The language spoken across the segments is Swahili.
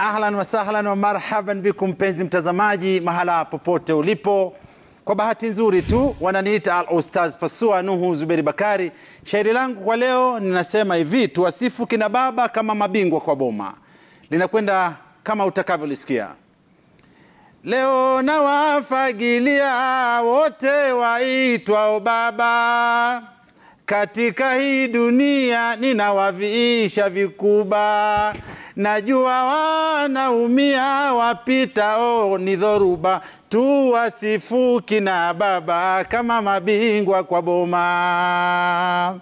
Ahlan wa sahlan wa marhaban biku mpenzi mtazamaji, mahala popote ulipo. Kwa bahati nzuri tu wananiita al ustaz Pasua Nuhu Zuberi Bakari. Shairi langu kwa leo ninasema hivi: tuwasifu kina baba kama mabingwa kwa boma, linakwenda kama utakavyolisikia. Leo nawafagilia wote waitwao baba katika hii dunia ninawaviisha vikuba, najua wanaumia wapitao ni dhoruba, tu wasifuki kina baba kama mabingwa kwa boma.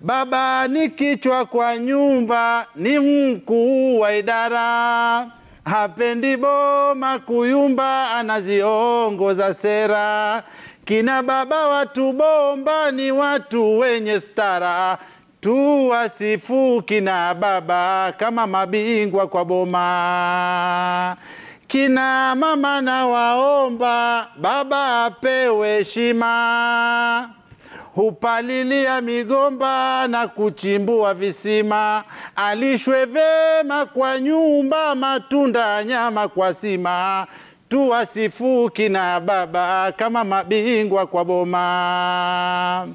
Baba ni kichwa kwa nyumba, ni mkuu wa idara hapendi boma kuyumba, anaziongoza sera. Kina baba watu bomba ni watu wenye stara, tuwasifu kina baba kama mabingwa kwa boma. Kina mama na waomba baba apewe heshima hupalilia migomba na kuchimbua visima, alishwe vema kwa nyumba, matunda nyama kwa sima tuwasifu kina baba kama mabingwa kwa boma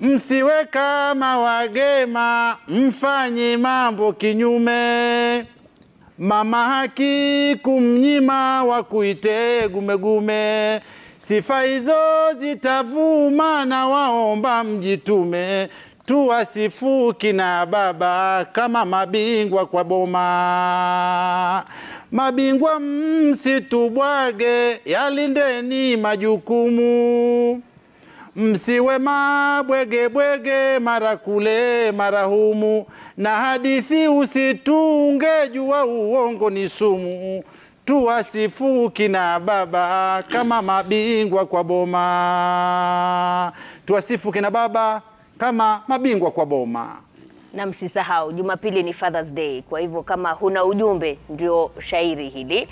msiwe kama wagema, mfanyi mambo kinyume. Mama haki kumnyima wa kuite gumegume, sifa hizo zitavuma na waomba mjitume. Tuwasifu kina baba kama mabingwa kwa boma Mabingwa msitubwage, yalindeni majukumu, msiwe bwege, mara kule mara humu, na hadithi usitunge, jua uongo ni sumu. Tuwasifu kina baba kama mabingwa kwa boma, tuwasifu kina baba kama mabingwa kwa boma. Na msisahau Jumapili ni Father's Day, kwa hivyo kama huna ujumbe ndio shairi hili.